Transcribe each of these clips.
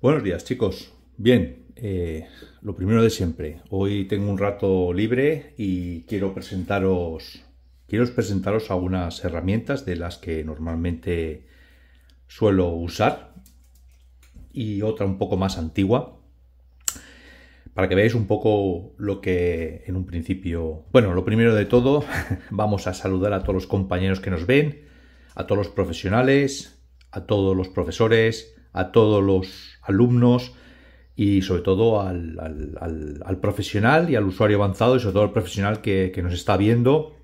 Buenos días chicos. Bien, eh, lo primero de siempre. Hoy tengo un rato libre y quiero presentaros, quiero presentaros algunas herramientas de las que normalmente suelo usar y otra un poco más antigua para que veáis un poco lo que en un principio... Bueno, lo primero de todo, vamos a saludar a todos los compañeros que nos ven, a todos los profesionales, a todos los profesores, a todos los alumnos y sobre todo al, profesional y al usuario avanzado y sobre todo al profesional que, nos está viendo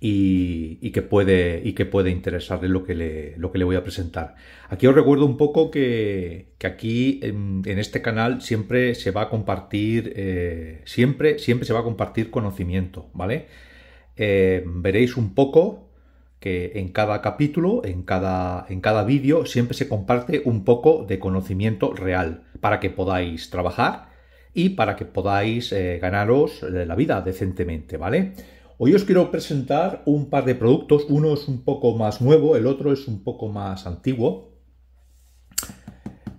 y, que puede, y que puede interesarle lo que, le, lo que le voy a presentar. Aquí os recuerdo un poco que, aquí en, este canal siempre se va a compartir, eh, siempre, siempre se va a compartir conocimiento, ¿vale? Eh, veréis un poco que en cada capítulo, en cada, en cada vídeo, siempre se comparte un poco de conocimiento real para que podáis trabajar y para que podáis eh, ganaros eh, la vida decentemente, ¿vale? Hoy os quiero presentar un par de productos, uno es un poco más nuevo, el otro es un poco más antiguo.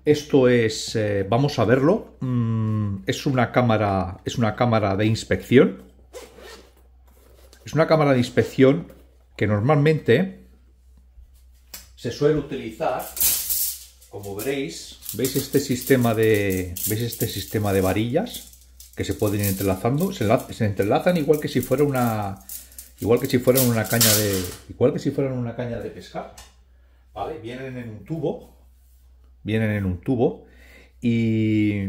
Esto es, eh, vamos a verlo, mm, es, una cámara, es una cámara de inspección. Es una cámara de inspección que normalmente se suele utilizar, como veréis, ¿veis este sistema de, ¿veis este sistema de varillas? que se pueden ir entrelazando, se, entrelazan igual que si fuera una, igual que si fuera una caña de igual que si fueran una caña de pescar vale vienen en un tubo vienen en un tubo y,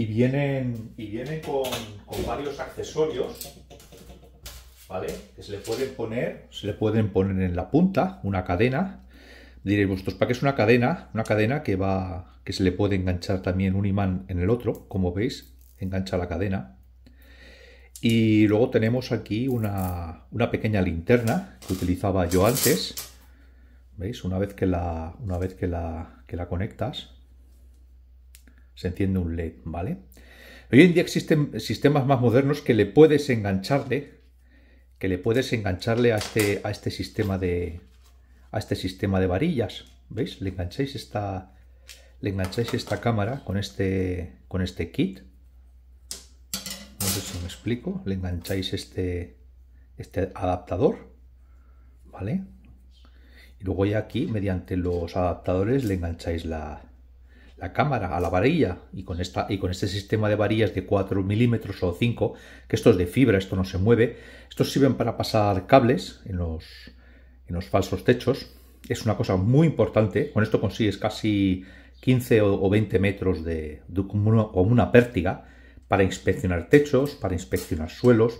y vienen y vienen con varios accesorios que se le pueden poner, se le pueden poner en la punta una cadena. Diréis vosotros, ¿para qué es una cadena? Una cadena que va, que se le puede enganchar también un imán en el otro, como veis, engancha la cadena. Y luego tenemos aquí una, pequeña linterna que utilizaba yo antes. ¿Veis? Una vez que la, una vez que la, la conectas, se enciende un LED, ¿vale? Hoy en día existen sistemas más modernos que le puedes engancharle que le puedes engancharle a este, a este sistema de a este sistema de varillas. ¿Veis? Le engancháis esta le engancháis esta cámara con este con este kit. No sé si me explico, le engancháis este este adaptador, ¿vale? Y luego ya aquí mediante los adaptadores le engancháis la la cámara a la varilla y con, esta, y con este sistema de varillas de 4 milímetros o 5, que esto es de fibra, esto no se mueve, estos sirven para pasar cables en los, en los falsos techos. Es una cosa muy importante, con esto consigues casi 15 o 20 metros de, una, una pértiga para inspeccionar techos, para inspeccionar suelos.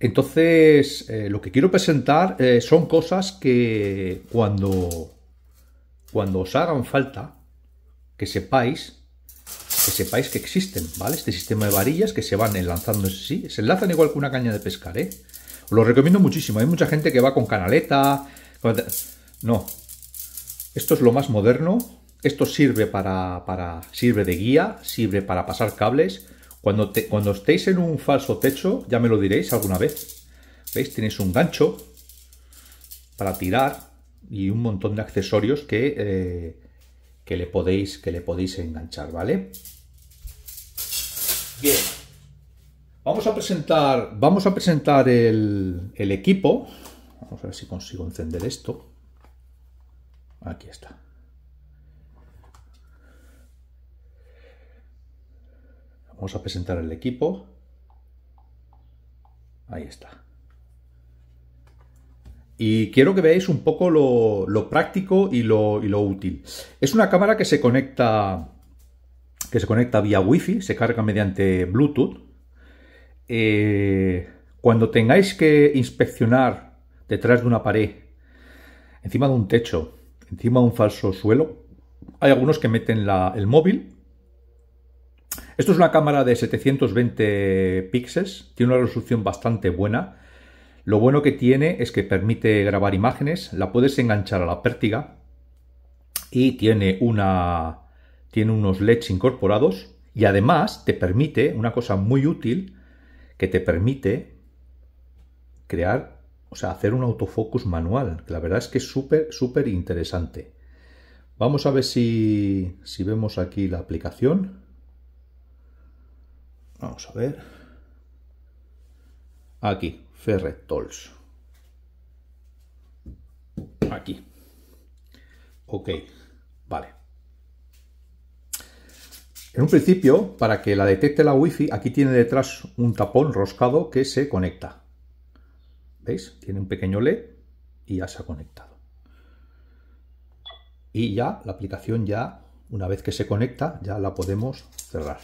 Entonces, eh, lo que quiero presentar eh, son cosas que cuando, cuando os hagan falta, que sepáis que sepáis que existen, ¿vale? Este sistema de varillas que se van enlazando sí, se enlazan igual que una caña de pescar, ¿eh? Os lo recomiendo muchísimo. Hay mucha gente que va con canaleta. No. Esto es lo más moderno. Esto sirve para, para, sirve de guía, sirve para pasar cables. Cuando, te, cuando estéis en un falso techo, ya me lo diréis alguna vez. ¿Veis? Tenéis un gancho para tirar y un montón de accesorios que eh, que le podéis, que le podéis enganchar, ¿vale? Bien. Vamos a presentar, vamos a presentar el equipo. Vamos a ver si consigo encender esto. Aquí está. Vamos a presentar el equipo. Ahí está y quiero que veáis un poco lo, práctico y lo, útil. Es una cámara que se conecta que se conecta vía Wi-Fi, se carga mediante Bluetooth. Eh, cuando tengáis que inspeccionar detrás de una pared, encima de un techo, encima de un falso suelo, hay algunos que meten el móvil. Esto es una cámara de 720 píxeles, tiene una resolución bastante buena lo bueno que tiene es que permite grabar imágenes, la puedes enganchar a la pértiga y tiene, una, tiene unos LEDs incorporados y además te permite, una cosa muy útil, que te permite crear, o sea, hacer un autofocus manual. La verdad es que es súper, súper interesante. Vamos a ver si, si vemos aquí la aplicación. Vamos a ver. Aquí, Tolls. Aquí. Ok, vale. En un principio, para que la detecte la wifi, aquí tiene detrás un tapón roscado que se conecta. ¿Veis? Tiene un pequeño LED y ya se ha conectado. Y ya la aplicación ya, una vez que se conecta, ya la podemos cerrar.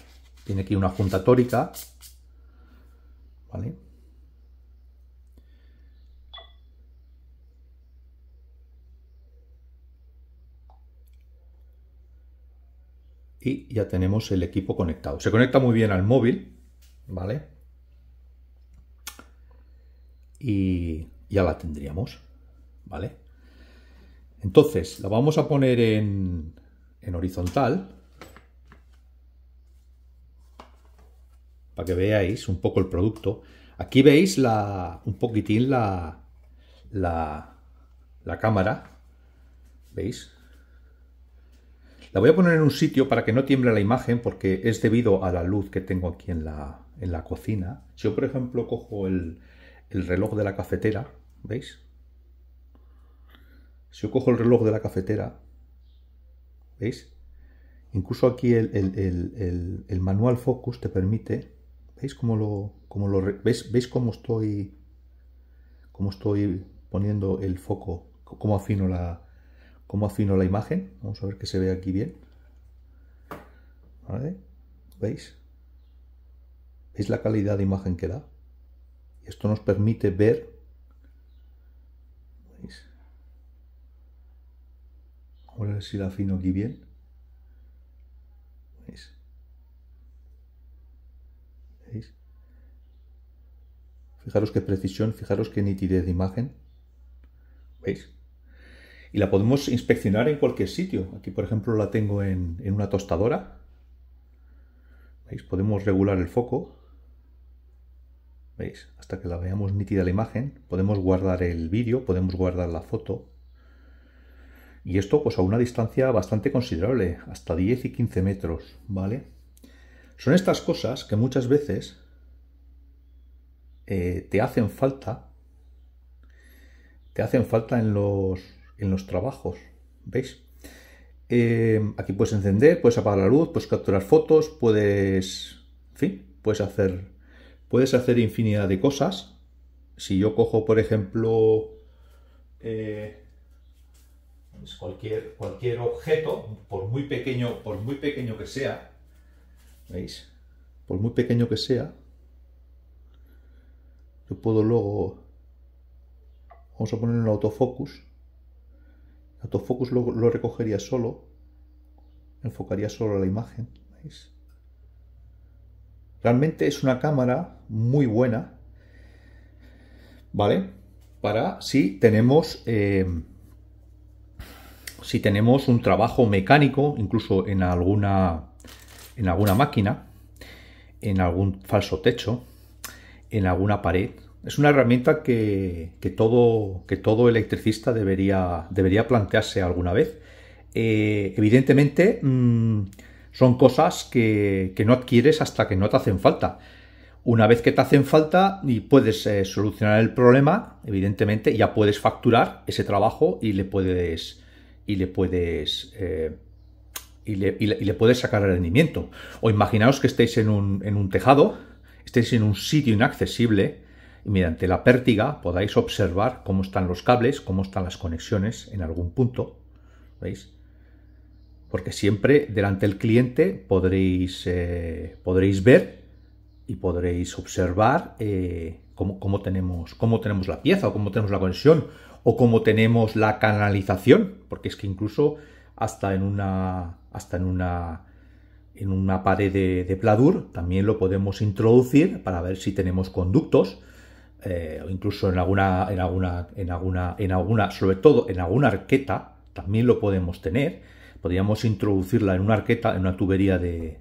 Tiene aquí una junta tórica. ¿Vale? ya tenemos el equipo conectado. Se conecta muy bien al móvil, ¿vale? Y ya la tendríamos, ¿vale? Entonces, la vamos a poner en, horizontal para que veáis un poco el producto. Aquí veis la, un poquitín la, la, la cámara, ¿veis? La voy a poner en un sitio para que no tiemble la imagen porque es debido a la luz que tengo aquí en la, cocina. Si yo, por ejemplo, cojo el, reloj de la cafetera, ¿veis? Si yo cojo el reloj de la cafetera, ¿veis? Incluso aquí el, manual focus te permite, ¿veis cómo lo, cómo lo ¿veis, veis cómo estoy cómo estoy poniendo el foco, cómo afino la, cómo afino la imagen. Vamos a ver que se ve aquí bien. ¿Veis? ¿Veis la calidad de imagen que da? Esto nos permite ver... ¿Veis? Vamos a ver si la afino aquí bien. ¿Veis? ¿Veis? Fijaros qué precisión, fijaros qué nitidez de imagen. ¿Veis? y la podemos inspeccionar en cualquier sitio. Aquí, por ejemplo, la tengo en, una tostadora. ¿Veis? Podemos regular el foco. ¿Veis? Hasta que la veamos nítida la imagen. Podemos guardar el vídeo, podemos guardar la foto. Y esto pues a una distancia bastante considerable, hasta 10 y 15 metros, ¿vale? Son estas cosas que muchas veces eh, te hacen falta te hacen falta en los en los trabajos. ¿Veis? Eh, aquí puedes encender, puedes apagar la luz, puedes capturar fotos, puedes... En fin, puedes hacer, puedes hacer infinidad de cosas. Si yo cojo, por ejemplo, eh, cualquier, cualquier objeto, por muy pequeño, por muy pequeño que sea, ¿veis? Por muy pequeño que sea, yo puedo luego... Vamos a poner en autofocus. Autofocus lo, recogería solo, enfocaría solo la imagen. Realmente es una cámara muy buena, ¿vale? Para si tenemos, eh, si tenemos un trabajo mecánico, incluso en alguna, en alguna máquina, en algún falso techo, en alguna pared, es una herramienta que, todo, que todo electricista debería, debería plantearse alguna vez. Eh, evidentemente mm, son cosas que, no adquieres hasta que no te hacen falta. Una vez que te hacen falta y puedes eh, solucionar el problema, evidentemente ya puedes facturar ese trabajo y le puedes y le puedes eh, y, le, y, le, puedes sacar el rendimiento. O imaginaos que estéis en un, en un tejado, estéis en un sitio inaccesible, mediante la pértiga podáis observar cómo están los cables, cómo están las conexiones en algún punto. ¿Veis? Porque siempre delante del cliente podréis, eh, podréis ver y podréis observar eh, cómo, tenemos, cómo tenemos la pieza o cómo tenemos la conexión o cómo tenemos la canalización, porque es que incluso hasta en una, hasta en una, pared de pladur también lo podemos introducir para ver si tenemos conductos eh, incluso en alguna, en alguna, en alguna, en alguna, sobre todo en alguna arqueta, también lo podemos tener. Podríamos introducirla en una arqueta, en una tubería de,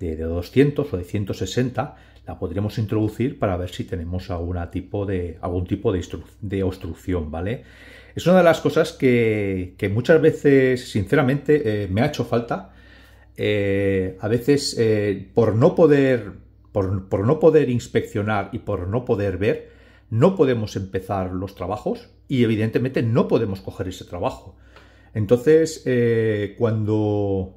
200 o de 160, la podríamos introducir para ver si tenemos alguna tipo de, algún tipo de, obstrucción, ¿vale? Es una de las cosas que, muchas veces, sinceramente, eh, me ha hecho falta. Eh, a veces, por no poder por, no poder inspeccionar y por no poder ver, no podemos empezar los trabajos y evidentemente no podemos coger ese trabajo. Entonces, eh, cuando...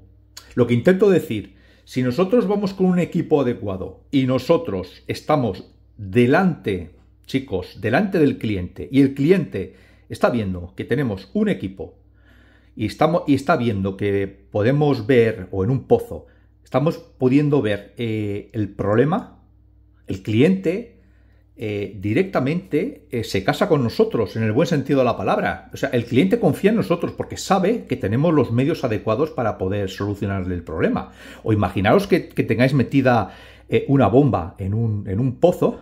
Lo que intento decir, si nosotros vamos con un equipo adecuado y nosotros estamos delante, chicos, delante del cliente y el cliente está viendo que tenemos un equipo y, estamos, y está viendo que podemos ver o en un pozo Estamos pudiendo ver eh, el problema, el cliente eh, directamente eh, se casa con nosotros, en el buen sentido de la palabra. O sea, el cliente confía en nosotros porque sabe que tenemos los medios adecuados para poder solucionarle el problema. O imaginaros que, tengáis metida una bomba en un, pozo.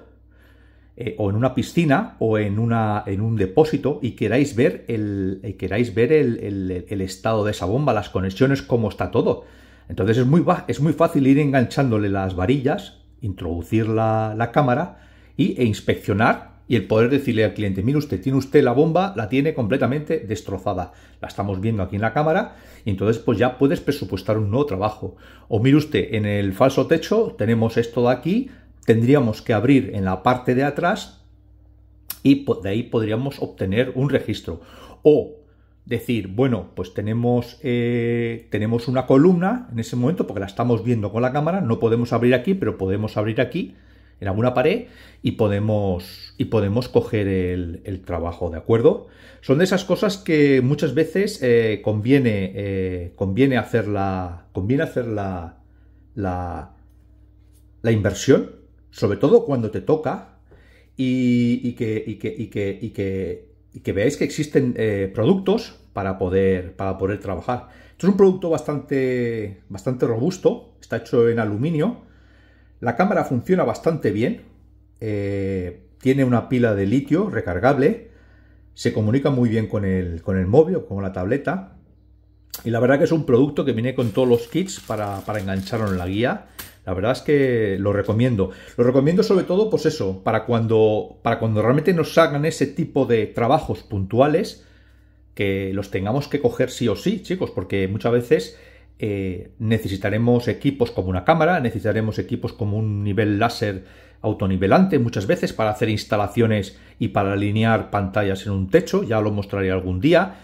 o en una piscina o en, en un depósito y queráis ver, el, queráis ver el estado de esa bomba, las conexiones, cómo está todo. Entonces es muy, es muy fácil ir enganchándole las varillas, introducir la, cámara y, e inspeccionar y el poder decirle al cliente, mire usted, tiene usted la bomba, la tiene completamente destrozada. La estamos viendo aquí en la cámara y entonces pues ya puedes presupuestar un nuevo trabajo. O mire usted, en el falso techo tenemos esto de aquí, tendríamos que abrir en la parte de atrás y de ahí podríamos obtener un registro. O decir, bueno, pues tenemos, eh, tenemos una columna en ese momento, porque la estamos viendo con la cámara, no podemos abrir aquí, pero podemos abrir aquí en alguna pared y podemos, y podemos coger el, trabajo, ¿de acuerdo? Son de esas cosas que muchas veces eh, conviene, eh, conviene hacer, la, conviene la, la, inversión, sobre todo cuando te toca y que y que veáis que existen eh, productos para poder, para poder trabajar. es un producto bastante, bastante robusto, está hecho en aluminio. La cámara funciona bastante bien, eh, tiene una pila de litio recargable, se comunica muy bien con el, con el móvil o con la tableta. Y la verdad que es un producto que viene con todos los kits para, para en la guía la verdad es que lo recomiendo. Lo recomiendo sobre todo, pues eso, para cuando, para cuando realmente nos hagan ese tipo de trabajos puntuales, que los tengamos que coger sí o sí, chicos, porque muchas veces eh, necesitaremos equipos como una cámara, necesitaremos equipos como un nivel láser autonivelante muchas veces para hacer instalaciones y para alinear pantallas en un techo, ya lo mostraré algún día.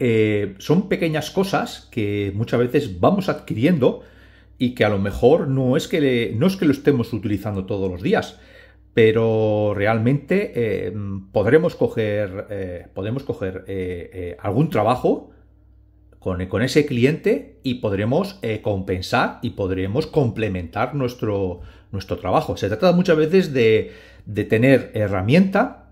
Eh, son pequeñas cosas que muchas veces vamos adquiriendo y que a lo mejor no es que, no es que lo estemos utilizando todos los días, pero realmente eh, podremos coger, eh, podemos coger eh, algún trabajo con, ese cliente y podremos compensar y podremos complementar nuestro, nuestro trabajo. Se trata muchas veces de, de tener herramienta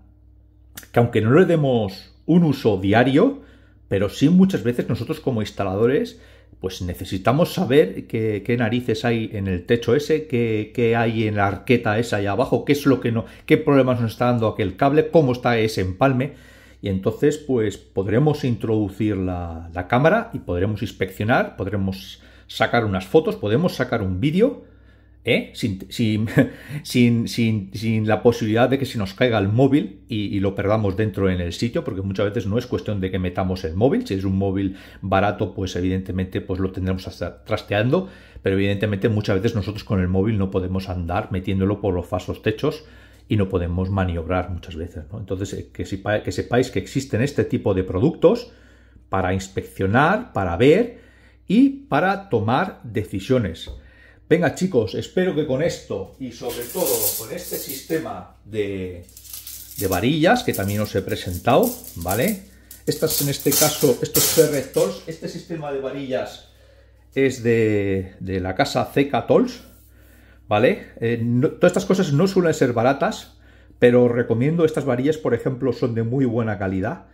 que aunque no le demos un uso diario, pero sí muchas veces nosotros como instaladores pues necesitamos saber qué, narices hay en el techo ese, qué, hay en la arqueta esa allá abajo, qué es lo que no, qué problemas nos está dando aquel cable, cómo está ese empalme. Y entonces, pues podremos introducir la, la cámara y podremos inspeccionar, podremos sacar unas fotos, podemos sacar un vídeo ¿eh? Sin, la posibilidad de que se nos caiga el móvil y, lo perdamos dentro en el sitio, porque muchas veces no es cuestión de que metamos el móvil, si es un móvil barato, pues evidentemente pues lo tendremos hasta trasteando, pero evidentemente muchas veces nosotros con el móvil no podemos andar metiéndolo por los falsos techos y no podemos maniobrar muchas veces. Entonces, eh, que sepáis que existen este tipo de productos para inspeccionar, para ver y para tomar decisiones. Venga chicos, espero que con esto y sobre todo con este sistema de, varillas que también os he presentado, ¿vale? Estas en este caso, estos CR este sistema de varillas es de, la casa CK Tolls, ¿vale? Eh, todas estas cosas no suelen ser baratas, pero os recomiendo estas varillas, por ejemplo, son de muy buena calidad.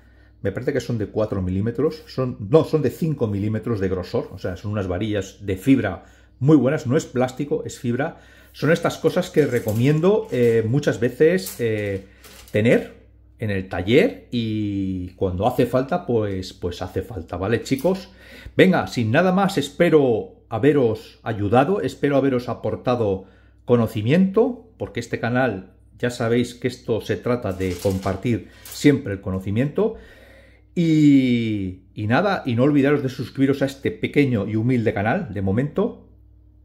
Me parece que son de 4 milímetros, son, no, son de 5 milímetros de grosor, o sea, son unas varillas de fibra muy buenas, no es plástico, es fibra. Son estas cosas que recomiendo eh, muchas veces eh, tener en el taller y cuando hace falta, pues, pues hace falta, ¿vale chicos? Venga, sin nada más, espero haberos ayudado, espero haberos aportado conocimiento, porque este canal ya sabéis que esto se trata de compartir siempre el conocimiento. Y, y, nada, y no olvidaros de suscribiros a este pequeño y humilde canal de momento